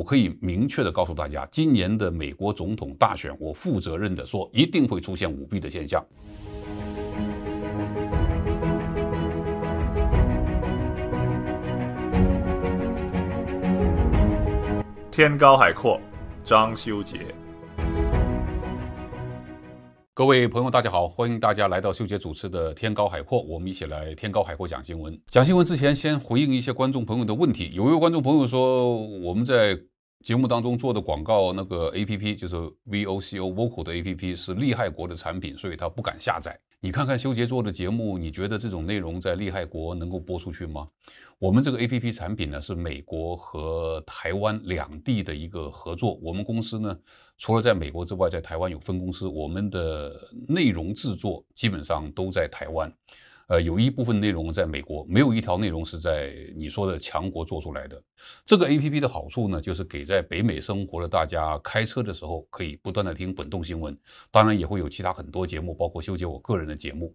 我可以明确的告诉大家，今年的美国总统大选，我负责任的说，一定会出现舞弊的现象。天高海阔，张修杰。各位朋友，大家好，欢迎大家来到修杰主持的《天高海阔》，我们一起来《天高海阔》讲新闻。讲新闻之前，先回应一些观众朋友的问题。有一位观众朋友说，我们在。节目当中做的广告，那个 A P P 就是 V O C O V o c l 的 A P P 是利害国的产品，所以他不敢下载。你看看修杰做的节目，你觉得这种内容在利害国能够播出去吗？我们这个 A P P 产品呢是美国和台湾两地的一个合作。我们公司呢除了在美国之外，在台湾有分公司，我们的内容制作基本上都在台湾。呃，有一部分内容在美国，没有一条内容是在你说的强国做出来的。这个 A P P 的好处呢，就是给在北美生活的大家开车的时候可以不断的听滚动新闻，当然也会有其他很多节目，包括修杰我个人的节目。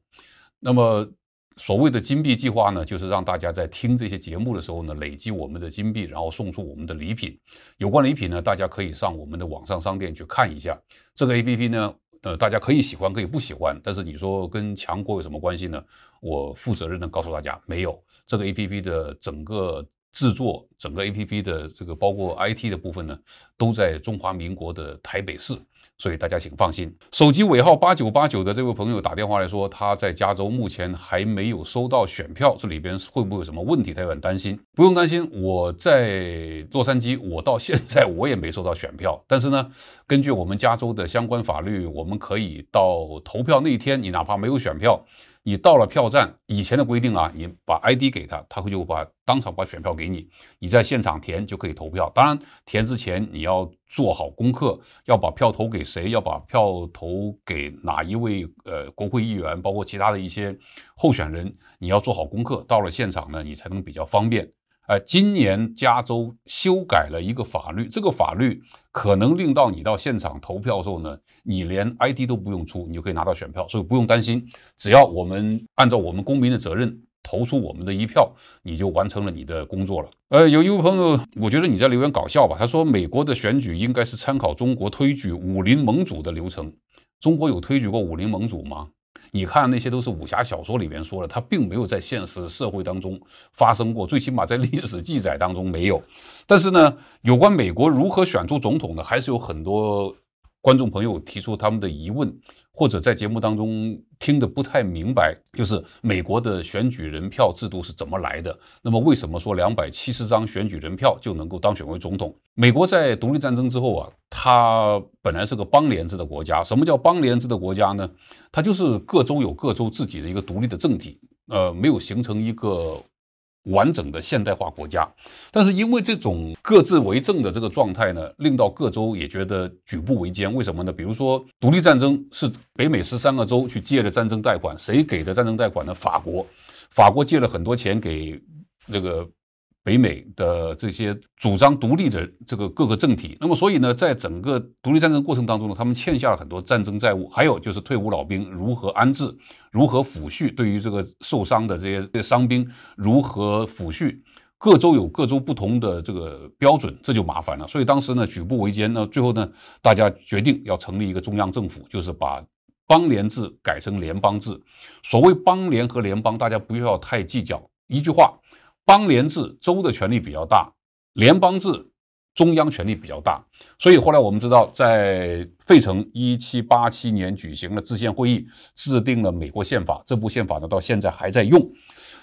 那么所谓的金币计划呢，就是让大家在听这些节目的时候呢，累积我们的金币，然后送出我们的礼品。有关礼品呢，大家可以上我们的网上商店去看一下。这个 A P P 呢。呃，大家可以喜欢，可以不喜欢，但是你说跟强国有什么关系呢？我负责任的告诉大家，没有。这个 A P P 的整个制作，整个 A P P 的这个包括 I T 的部分呢，都在中华民国的台北市。所以大家请放心，手机尾号八九八九的这位朋友打电话来说，他在加州目前还没有收到选票，这里边会不会有什么问题？他有点担心。不用担心，我在洛杉矶，我到现在我也没收到选票。但是呢，根据我们加州的相关法律，我们可以到投票那天，你哪怕没有选票。你到了票站，以前的规定啊，你把 ID 给他，他会就把当场把选票给你，你在现场填就可以投票。当然，填之前你要做好功课，要把票投给谁，要把票投给哪一位呃国会议员，包括其他的一些候选人，你要做好功课，到了现场呢，你才能比较方便。呃，今年加州修改了一个法律，这个法律可能令到你到现场投票时候呢，你连 ID 都不用出，你就可以拿到选票，所以不用担心。只要我们按照我们公民的责任，投出我们的一票，你就完成了你的工作了。呃，有一位朋友，我觉得你在留言搞笑吧，他说美国的选举应该是参考中国推举武林盟主的流程，中国有推举过武林盟主吗？你看那些都是武侠小说里面说的，它并没有在现实社会当中发生过，最起码在历史记载当中没有。但是呢，有关美国如何选出总统呢，还是有很多。观众朋友提出他们的疑问，或者在节目当中听得不太明白，就是美国的选举人票制度是怎么来的？那么为什么说两百七十张选举人票就能够当选为总统？美国在独立战争之后啊，它本来是个邦联制的国家。什么叫邦联制的国家呢？它就是各州有各州自己的一个独立的政体，呃，没有形成一个。完整的现代化国家，但是因为这种各自为政的这个状态呢，令到各州也觉得举步维艰。为什么呢？比如说，独立战争是北美十三个州去借的战争贷款，谁给的战争贷款呢？法国，法国借了很多钱给这个。北美的这些主张独立的这个各个政体，那么所以呢，在整个独立战争过程当中呢，他们欠下了很多战争债务，还有就是退伍老兵如何安置、如何抚恤，对于这个受伤的这些这些伤兵如何抚恤，各州有各州不同的这个标准，这就麻烦了。所以当时呢，举步维艰。那最后呢，大家决定要成立一个中央政府，就是把邦联制改成联邦制。所谓邦联和联邦，大家不要太计较，一句话。邦联制州的权力比较大，联邦制中央权力比较大，所以后来我们知道，在费城一七八七年举行了制宪会议，制定了美国宪法。这部宪法呢，到现在还在用。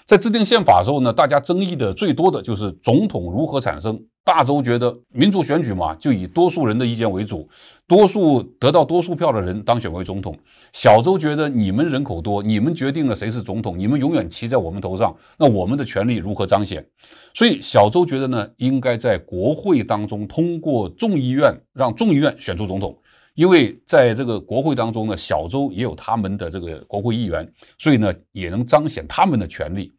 在制定宪法的时候呢，大家争议的最多的就是总统如何产生。大州觉得民主选举嘛，就以多数人的意见为主，多数得到多数票的人当选为总统。小州觉得你们人口多，你们决定了谁是总统，你们永远骑在我们头上，那我们的权利如何彰显？所以小州觉得呢，应该在国会当中通过众议院，让众议院选出总统。因为在这个国会当中呢，小州也有他们的这个国会议员，所以呢也能彰显他们的权利。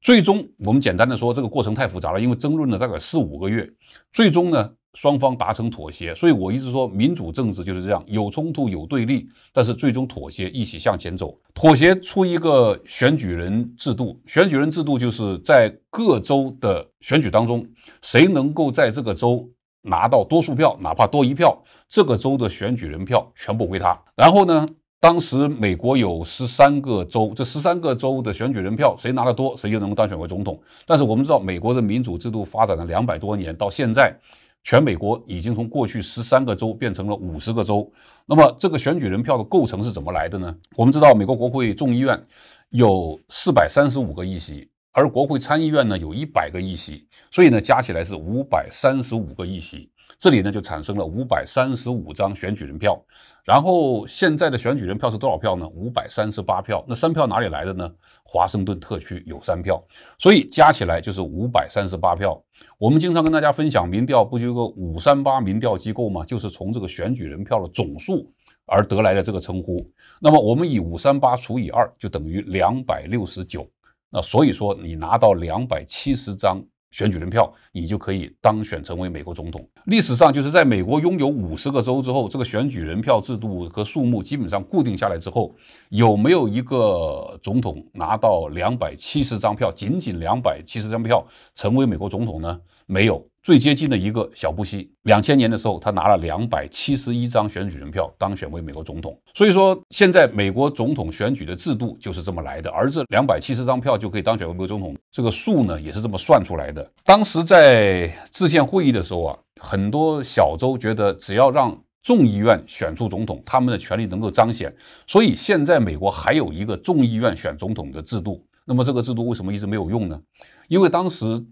最终，我们简单的说，这个过程太复杂了，因为争论了大概四五个月，最终呢双方达成妥协。所以我一直说，民主政治就是这样，有冲突有对立，但是最终妥协，一起向前走。妥协出一个选举人制度，选举人制度就是在各州的选举当中，谁能够在这个州。拿到多数票，哪怕多一票，这个州的选举人票全部归他。然后呢，当时美国有十三个州，这十三个州的选举人票谁拿得多，谁就能够当选为总统。但是我们知道，美国的民主制度发展了两百多年，到现在，全美国已经从过去十三个州变成了五十个州。那么这个选举人票的构成是怎么来的呢？我们知道，美国国会众议院有四百三十五个议席。而国会参议院呢，有一百个议席，所以呢，加起来是五百三十五个议席。这里呢，就产生了五百三十五张选举人票。然后现在的选举人票是多少票呢？五百三十八票。那三票哪里来的呢？华盛顿特区有三票，所以加起来就是五百三十八票。我们经常跟大家分享，民调不就有个五三八民调机构吗？就是从这个选举人票的总数而得来的这个称呼。那么我们以五三八除以二，就等于两百六十九。那所以说，你拿到两百七十张选举人票，你就可以当选成为美国总统。历史上就是在美国拥有五十个州之后，这个选举人票制度和数目基本上固定下来之后，有没有一个总统拿到两百七十张票，仅仅两百七十张票成为美国总统呢？没有。最接近的一个小布希，两千年的时候，他拿了两百七十一张选举人票当选为美国总统。所以说，现在美国总统选举的制度就是这么来的，而这两百七十张票就可以当选为美国总统，这个数呢也是这么算出来的。当时在制宪会议的时候啊，很多小州觉得只要让众议院选出总统，他们的权利能够彰显，所以现在美国还有一个众议院选总统的制度。那么这个制度为什么一直没有用呢？因为当时。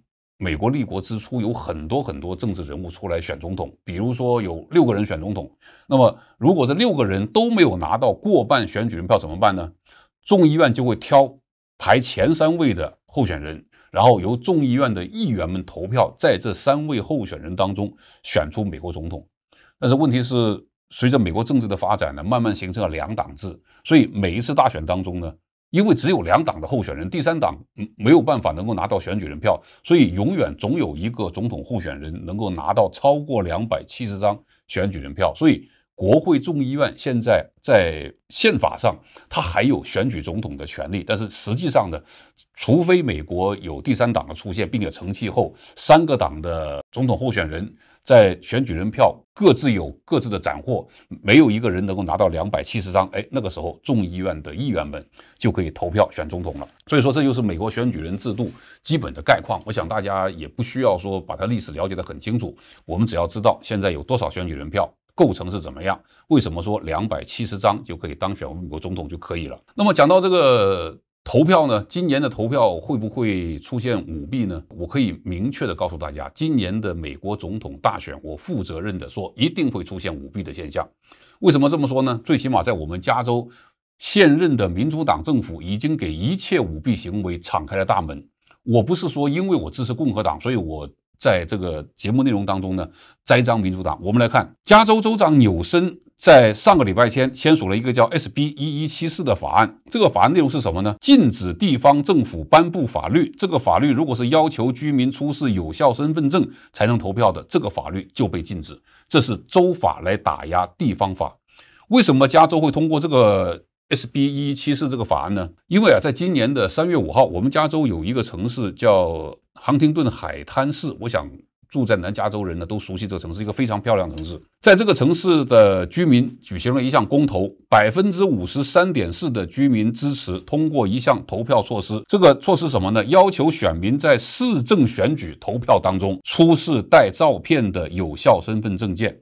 美国立国之初有很多很多政治人物出来选总统，比如说有六个人选总统。那么如果这六个人都没有拿到过半选举人票怎么办呢？众议院就会挑排前三位的候选人，然后由众议院的议员们投票，在这三位候选人当中选出美国总统。但是问题是，随着美国政治的发展呢，慢慢形成了两党制，所以每一次大选当中呢。因为只有两党的候选人，第三党没有办法能够拿到选举人票，所以永远总有一个总统候选人能够拿到超过两百七十张选举人票。所以，国会众议院现在在宪法上，它还有选举总统的权利，但是实际上呢，除非美国有第三党的出现，并且成气候，三个党的总统候选人。在选举人票各自有各自的斩获，没有一个人能够拿到两百七十张。哎，那个时候众议院的议员们就可以投票选总统了。所以说，这就是美国选举人制度基本的概况。我想大家也不需要说把它历史了解得很清楚，我们只要知道现在有多少选举人票构成是怎么样，为什么说两百七十张就可以当选美国总统就可以了。那么讲到这个。投票呢？今年的投票会不会出现舞弊呢？我可以明确的告诉大家，今年的美国总统大选，我负责任的说，一定会出现舞弊的现象。为什么这么说呢？最起码在我们加州，现任的民主党政府已经给一切舞弊行为敞开了大门。我不是说因为我支持共和党，所以我。在这个节目内容当中呢，栽赃民主党。我们来看，加州州长纽森在上个礼拜签签署了一个叫 S B 一一七四的法案。这个法案内容是什么呢？禁止地方政府颁布法律。这个法律如果是要求居民出示有效身份证才能投票的，这个法律就被禁止。这是州法来打压地方法。为什么加州会通过这个 S B 一一七四这个法案呢？因为啊，在今年的三月五号，我们加州有一个城市叫。亨廷顿海滩市，我想住在南加州人呢都熟悉这个城市，一个非常漂亮的城市。在这个城市的居民举行了一项公投，百分之五十三点四的居民支持通过一项投票措施。这个措施什么呢？要求选民在市政选举投票当中出示带照片的有效身份证件。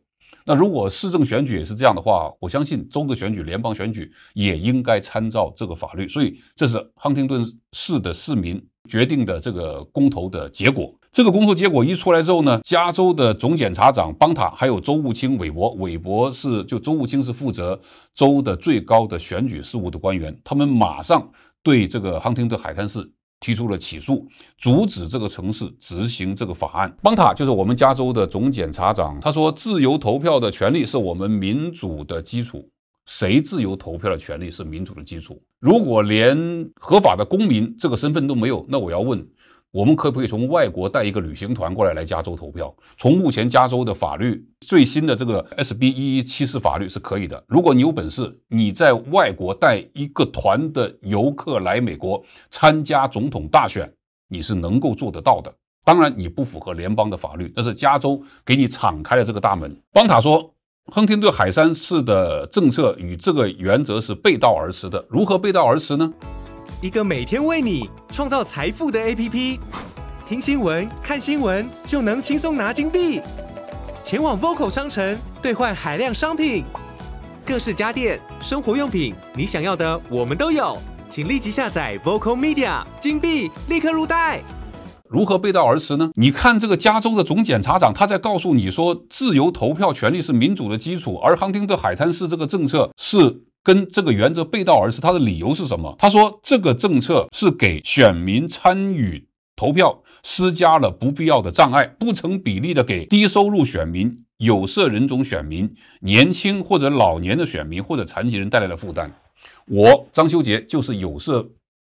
那如果市政选举也是这样的话，我相信州的选举、联邦选举也应该参照这个法律。所以，这是亨廷顿市的市民。决定的这个公投的结果，这个公投结果一出来之后呢，加州的总检察长邦塔还有州务卿韦伯，韦伯是就州务卿是负责州的最高的选举事务的官员，他们马上对这个亨廷顿海滩市提出了起诉，阻止这个城市执行这个法案。邦塔就是我们加州的总检察长，他说，自由投票的权利是我们民主的基础。谁自由投票的权利是民主的基础？如果连合法的公民这个身份都没有，那我要问，我们可不可以从外国带一个旅行团过来来加州投票？从目前加州的法律最新的这个 SB 一一七四法律是可以的。如果你有本事，你在外国带一个团的游客来美国参加总统大选，你是能够做得到的。当然，你不符合联邦的法律，那是加州给你敞开了这个大门。邦塔说。亨廷顿海山市的政策与这个原则是背道而驰的，如何背道而驰呢？一个每天为你创造财富的 APP，听新闻、看新闻就能轻松拿金币，前往 Vocal 商城兑换海量商品，各式家电、生活用品，你想要的我们都有，请立即下载 Vocal Media，金币立刻入袋。如何背道而驰呢？你看这个加州的总检察长，他在告诉你说，自由投票权利是民主的基础，而康丁的海滩市这个政策是跟这个原则背道而驰。他的理由是什么？他说，这个政策是给选民参与投票施加了不必要的障碍，不成比例的给低收入选民、有色人种选民、年轻或者老年的选民或者残疾人带来了负担。我张修杰就是有色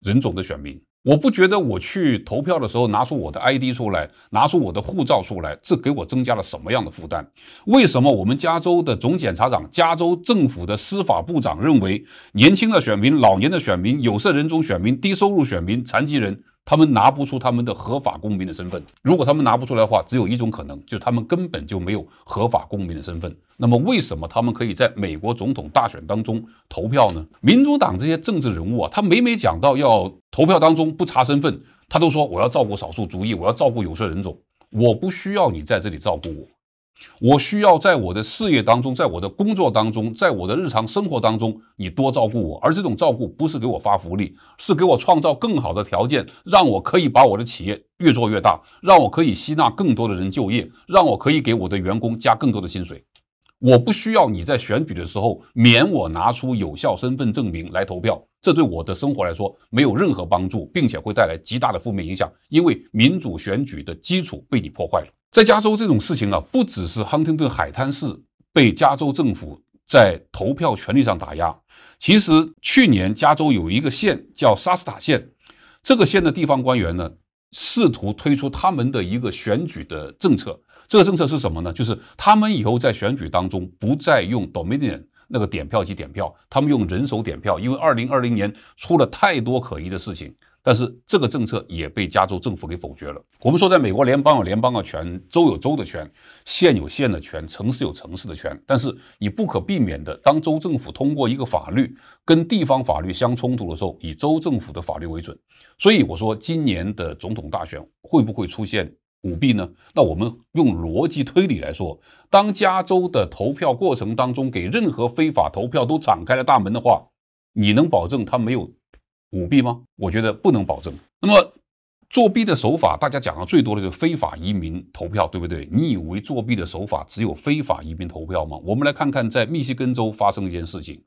人种的选民。我不觉得我去投票的时候拿出我的 ID 出来，拿出我的护照出来，这给我增加了什么样的负担？为什么我们加州的总检察长、加州政府的司法部长认为年轻的选民、老年的选民、有色人种选民、低收入选民、残疾人？他们拿不出他们的合法公民的身份，如果他们拿不出来的话，只有一种可能，就是他们根本就没有合法公民的身份。那么，为什么他们可以在美国总统大选当中投票呢？民主党这些政治人物啊，他每每讲到要投票当中不查身份，他都说我要照顾少数族裔，我要照顾有色人种，我不需要你在这里照顾我。我需要在我的事业当中，在我的工作当中，在我的日常生活当中，你多照顾我。而这种照顾不是给我发福利，是给我创造更好的条件，让我可以把我的企业越做越大，让我可以吸纳更多的人就业，让我可以给我的员工加更多的薪水。我不需要你在选举的时候免我拿出有效身份证明来投票，这对我的生活来说没有任何帮助，并且会带来极大的负面影响，因为民主选举的基础被你破坏了。在加州这种事情啊，不只是亨廷顿海滩市被加州政府在投票权利上打压。其实去年加州有一个县叫沙斯塔县，这个县的地方官员呢，试图推出他们的一个选举的政策。这个政策是什么呢？就是他们以后在选举当中不再用 Dominion 那个点票机点票，他们用人手点票。因为二零二零年出了太多可疑的事情。但是这个政策也被加州政府给否决了。我们说，在美国联邦有联邦的权，州有州的权，县有县的权，城市有城市的权。但是，你不可避免的，当州政府通过一个法律跟地方法律相冲突的时候，以州政府的法律为准。所以我说，今年的总统大选会不会出现舞弊呢？那我们用逻辑推理来说，当加州的投票过程当中给任何非法投票都敞开了大门的话，你能保证他没有？舞弊吗？我觉得不能保证。那么，作弊的手法，大家讲的最多的就是非法移民投票，对不对？你以为作弊的手法只有非法移民投票吗？我们来看看在密西根州发生的一件事情。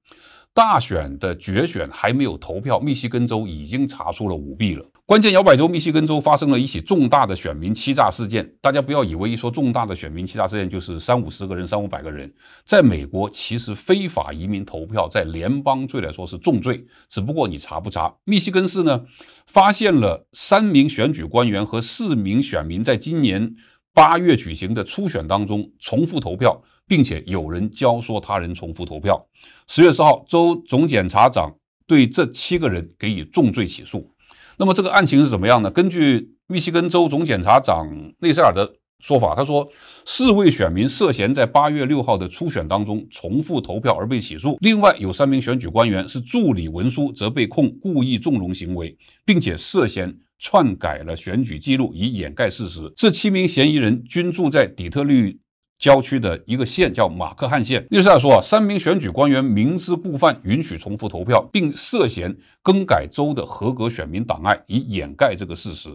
大选的决选还没有投票，密西根州已经查出了舞弊了。关键摇摆州密西根州发生了一起重大的选民欺诈事件。大家不要以为一说重大的选民欺诈事件就是三五十个人、三五百个人。在美国，其实非法移民投票在联邦罪来说是重罪，只不过你查不查。密西根市呢，发现了三名选举官员和四名选民在今年。八月举行的初选当中重复投票，并且有人教唆他人重复投票。十月十号，州总检察长对这七个人给予重罪起诉。那么这个案情是怎么样呢？根据密西根州总检察长内塞尔的说法，他说四位选民涉嫌在八月六号的初选当中重复投票而被起诉，另外有三名选举官员是助理文书，则被控故意纵容行为，并且涉嫌。篡改了选举记录以掩盖事实。这七名嫌疑人均住在底特律郊区的一个县，叫马克汉县。律师说啊，三名选举官员明知故犯，允许重复投票，并涉嫌更改州的合格选民档案以掩盖这个事实。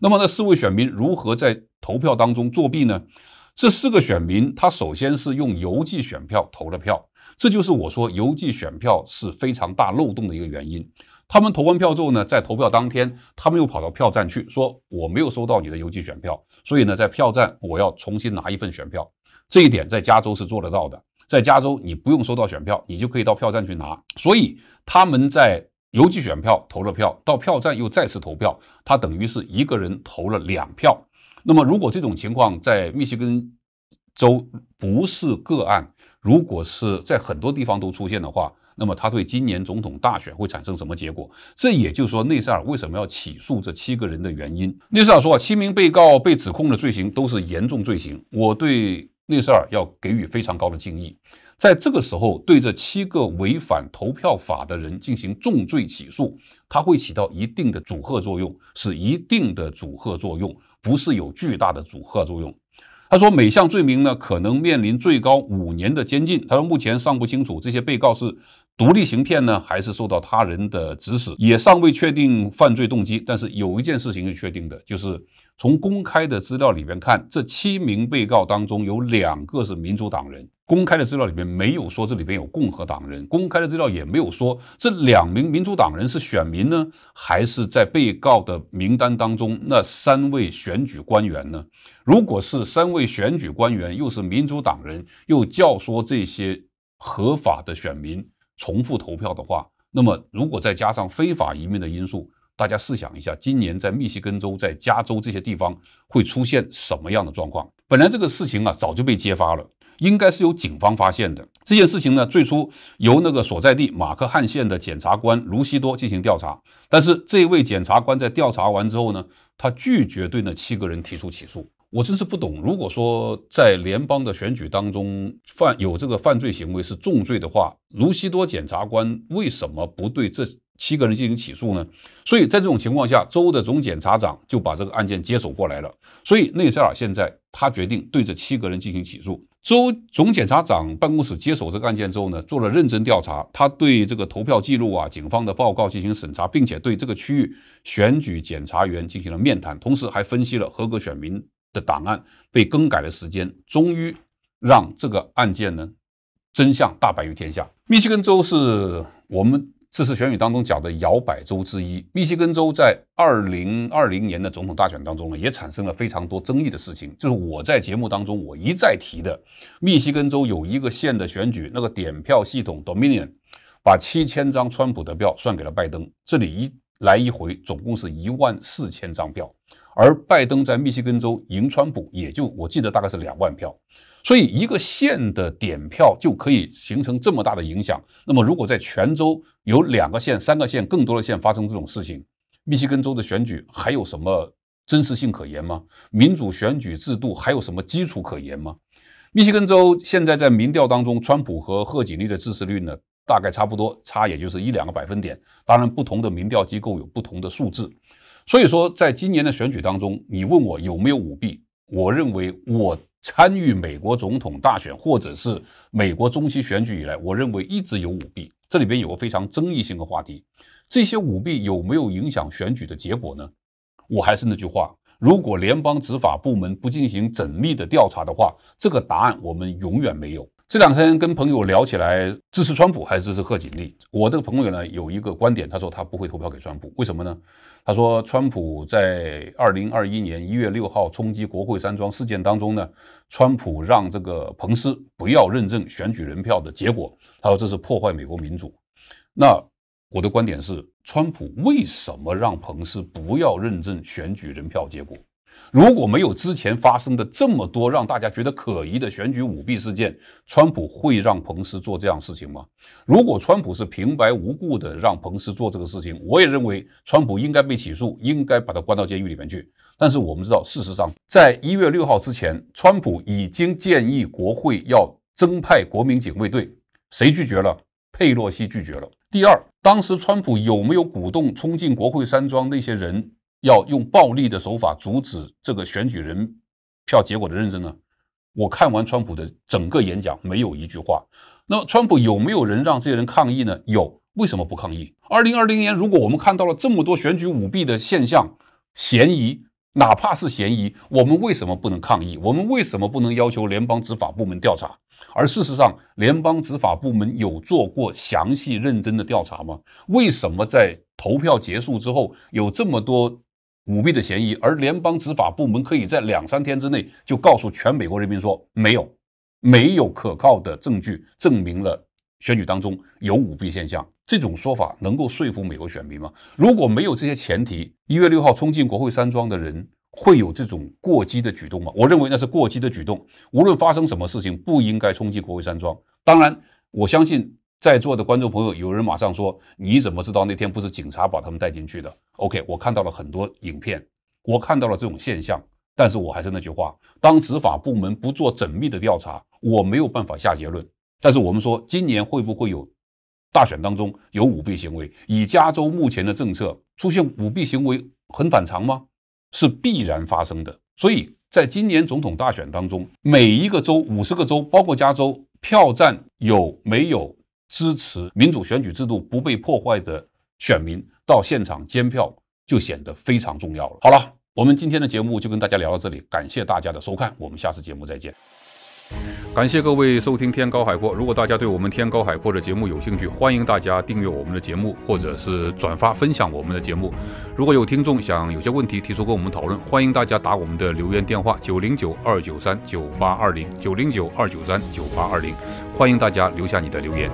那么那四位选民如何在投票当中作弊呢？这四个选民他首先是用邮寄选票投了票。这就是我说邮寄选票是非常大漏洞的一个原因。他们投完票之后呢，在投票当天，他们又跑到票站去说我没有收到你的邮寄选票，所以呢，在票站我要重新拿一份选票。这一点在加州是做得到的，在加州你不用收到选票，你就可以到票站去拿。所以他们在邮寄选票投了票，到票站又再次投票，他等于是一个人投了两票。那么如果这种情况在密歇根州不是个案？如果是在很多地方都出现的话，那么他对今年总统大选会产生什么结果？这也就是说内塞尔为什么要起诉这七个人的原因。内塞尔说啊，七名被告被指控的罪行都是严重罪行。我对内塞尔要给予非常高的敬意。在这个时候对这七个违反投票法的人进行重罪起诉，它会起到一定的阻吓作用，是一定的阻吓作用，不是有巨大的阻吓作用。他说，每项罪名呢，可能面临最高五年的监禁。他说，目前尚不清楚这些被告是独立行骗呢，还是受到他人的指使，也尚未确定犯罪动机。但是有一件事情是确定的，就是从公开的资料里面看，这七名被告当中有两个是民主党人。公开的资料里面没有说这里边有共和党人，公开的资料也没有说这两名民主党人是选民呢，还是在被告的名单当中那三位选举官员呢？如果是三位选举官员又是民主党人，又教唆这些合法的选民重复投票的话，那么如果再加上非法移民的因素，大家试想一下，今年在密西根州、在加州这些地方会出现什么样的状况？本来这个事情啊早就被揭发了。应该是由警方发现的这件事情呢。最初由那个所在地马克汉县的检察官卢西多进行调查，但是这位检察官在调查完之后呢，他拒绝对那七个人提出起诉。我真是不懂，如果说在联邦的选举当中犯有这个犯罪行为是重罪的话，卢西多检察官为什么不对这七个人进行起诉呢？所以在这种情况下，州的总检察长就把这个案件接手过来了。所以内塞尔现在他决定对这七个人进行起诉。州总检察长办公室接手这个案件之后呢，做了认真调查，他对这个投票记录啊、警方的报告进行审查，并且对这个区域选举检察员进行了面谈，同时还分析了合格选民的档案被更改的时间，终于让这个案件呢，真相大白于天下。密歇根州是我们。这次选举当中讲的摇摆州之一，密西根州在二零二零年的总统大选当中呢，也产生了非常多争议的事情。就是我在节目当中我一再提的，密西根州有一个县的选举，那个点票系统 Dominion 把七千张川普的票算给了拜登。这里一来一回，总共是一万四千张票，而拜登在密西根州赢川普也就我记得大概是两万票。所以一个县的点票就可以形成这么大的影响。那么如果在全州有两个县、三个县、更多的县发生这种事情，密西根州的选举还有什么真实性可言吗？民主选举制度还有什么基础可言吗？密西根州现在在民调当中，川普和贺锦丽的支持率呢，大概差不多，差也就是一两个百分点。当然，不同的民调机构有不同的数字。所以说，在今年的选举当中，你问我有没有舞弊，我认为我。参与美国总统大选或者是美国中期选举以来，我认为一直有舞弊。这里边有个非常争议性的话题：这些舞弊有没有影响选举的结果呢？我还是那句话，如果联邦执法部门不进行缜密的调查的话，这个答案我们永远没有。这两天跟朋友聊起来，支持川普还是支持贺锦丽？我的朋友呢有一个观点，他说他不会投票给川普，为什么呢？他说川普在二零二一年一月六号冲击国会山庄事件当中呢，川普让这个彭斯不要认证选举人票的结果，他说这是破坏美国民主。那我的观点是，川普为什么让彭斯不要认证选举人票结果？如果没有之前发生的这么多让大家觉得可疑的选举舞弊事件，川普会让彭斯做这样事情吗？如果川普是平白无故的让彭斯做这个事情，我也认为川普应该被起诉，应该把他关到监狱里面去。但是我们知道，事实上，在一月六号之前，川普已经建议国会要增派国民警卫队，谁拒绝了？佩洛西拒绝了。第二，当时川普有没有鼓动冲进国会山庄那些人？要用暴力的手法阻止这个选举人票结果的认证呢？我看完川普的整个演讲，没有一句话。那么，川普有没有人让这些人抗议呢？有，为什么不抗议？二零二零年，如果我们看到了这么多选举舞弊的现象、嫌疑，哪怕是嫌疑，我们为什么不能抗议？我们为什么不能要求联邦执法部门调查？而事实上，联邦执法部门有做过详细认真的调查吗？为什么在投票结束之后，有这么多？舞弊的嫌疑，而联邦执法部门可以在两三天之内就告诉全美国人民说，没有，没有可靠的证据证明了选举当中有舞弊现象。这种说法能够说服美国选民吗？如果没有这些前提，一月六号冲进国会山庄的人会有这种过激的举动吗？我认为那是过激的举动。无论发生什么事情，不应该冲击国会山庄。当然，我相信。在座的观众朋友，有人马上说：“你怎么知道那天不是警察把他们带进去的？”OK，我看到了很多影片，我看到了这种现象。但是我还是那句话：当执法部门不做缜密的调查，我没有办法下结论。但是我们说，今年会不会有大选当中有舞弊行为？以加州目前的政策，出现舞弊行为很反常吗？是必然发生的。所以在今年总统大选当中，每一个州，五十个州，包括加州，票站有没有？支持民主选举制度不被破坏的选民到现场监票就显得非常重要了。好了，我们今天的节目就跟大家聊到这里，感谢大家的收看，我们下次节目再见。感谢各位收听《天高海阔》，如果大家对我们《天高海阔》的节目有兴趣，欢迎大家订阅我们的节目，或者是转发分享我们的节目。如果有听众想有些问题提出跟我们讨论，欢迎大家打我们的留言电话九零九二九三九八二零九零九二九三九八二零，欢迎大家留下你的留言。